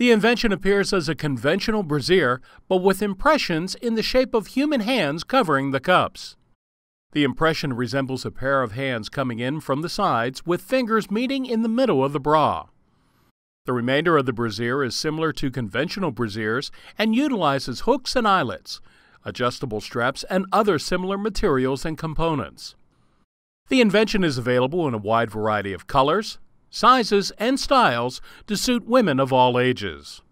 The invention appears as a conventional brassiere, but with impressions in the shape of human hands covering the cups. The impression resembles a pair of hands coming in from the sides with fingers meeting in the middle of the bra. The remainder of the brassiere is similar to conventional brassieres and utilizes hooks and eyelets, adjustable straps, and other similar materials and components. The invention is available in a wide variety of colors, sizes, and styles to suit women of all ages.